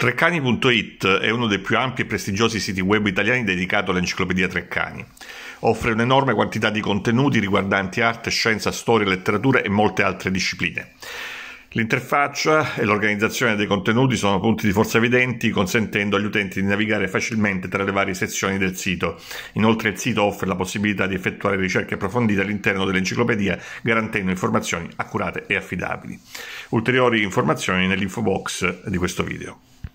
Treccani.it è uno dei più ampi e prestigiosi siti web italiani dedicato all'enciclopedia Treccani. Offre un'enorme quantità di contenuti riguardanti arte, scienza, storia, letteratura e molte altre discipline. L'interfaccia e l'organizzazione dei contenuti sono punti di forza evidenti, consentendo agli utenti di navigare facilmente tra le varie sezioni del sito. Inoltre il sito offre la possibilità di effettuare ricerche approfondite all'interno dell'enciclopedia, garantendo informazioni accurate e affidabili. Ulteriori informazioni nell'info box di questo video.